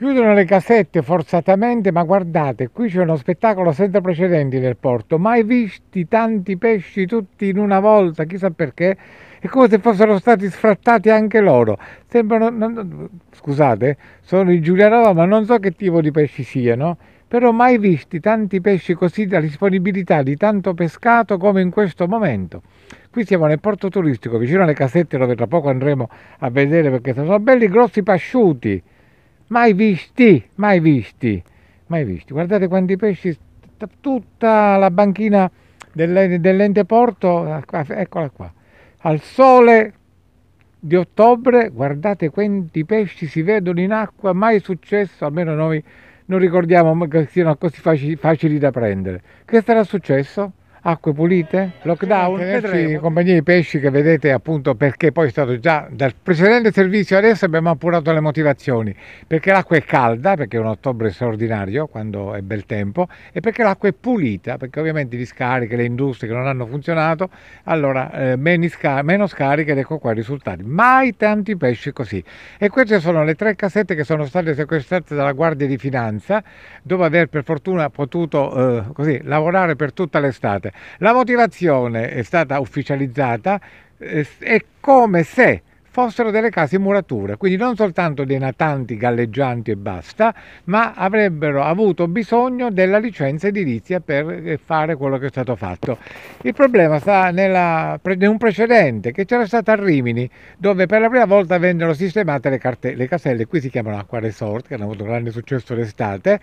Chiudono le casette forzatamente, ma guardate, qui c'è uno spettacolo senza precedenti nel porto. Mai visti tanti pesci tutti in una volta, chissà perché. È come se fossero stati sfrattati anche loro. Sembrano, non, scusate, sono in Giulianova, ma non so che tipo di pesci siano. Però mai visti tanti pesci così da disponibilità di tanto pescato come in questo momento. Qui siamo nel porto turistico, vicino alle casette dove tra poco andremo a vedere perché sono belli grossi pasciuti mai visti, mai visti, mai visti. Guardate quanti pesci, tutta la banchina dell'ente porto, eh, eccola qua, al sole di ottobre, guardate quanti pesci si vedono in acqua, mai successo, almeno noi non ricordiamo che siano così facili, facili da prendere. Che sarà successo? acque pulite, lockdown, vedremo. compagnia di pesci che vedete appunto perché poi è stato già dal precedente servizio adesso abbiamo appurato le motivazioni, perché l'acqua è calda, perché è un ottobre straordinario quando è bel tempo e perché l'acqua è pulita, perché ovviamente gli scariche, le industrie che non hanno funzionato, allora eh, meno, scar meno scariche ed ecco qua i risultati, mai tanti pesci così. E queste sono le tre cassette che sono state sequestrate dalla Guardia di Finanza dopo aver per fortuna potuto eh, così, lavorare per tutta l'estate seguente. La motivazione è stata ufficializzata eh, è come se fossero delle case in muratura, quindi non soltanto dei natanti galleggianti e basta, ma avrebbero avuto bisogno della licenza edilizia per eh, fare quello che è stato fatto. Il problema sta nella, in un precedente che c'era stato a Rimini, dove per la prima volta vennero sistemate le, carte, le caselle, qui si chiamano Acqua Resort, che hanno avuto un grande successo l'estate,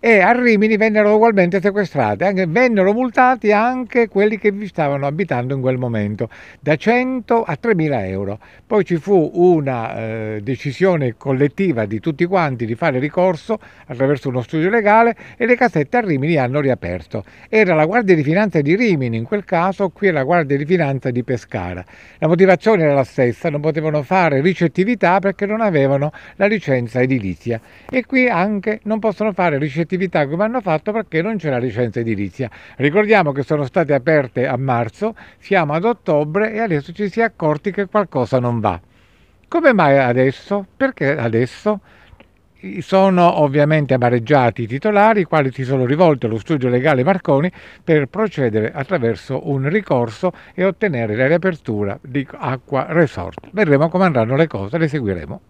e a Rimini vennero ugualmente sequestrate, anche, vennero multati anche quelli che vi stavano abitando in quel momento, da 100 a 3.000 euro. Poi ci fu una eh, decisione collettiva di tutti quanti di fare ricorso attraverso uno studio legale e le casette a Rimini hanno riaperto. Era la Guardia di Finanza di Rimini in quel caso, qui è la Guardia di Finanza di Pescara. La motivazione era la stessa, non potevano fare ricettività perché non avevano la licenza edilizia e qui anche non possono fare ricettività attività come hanno fatto perché non c'è la licenza edilizia. Ricordiamo che sono state aperte a marzo, siamo ad ottobre e adesso ci si è accorti che qualcosa non va. Come mai adesso? Perché adesso? Sono ovviamente amareggiati i titolari, i quali si sono rivolti allo studio legale Marconi per procedere attraverso un ricorso e ottenere la riapertura di Acqua Resort. Vedremo come andranno le cose, le seguiremo.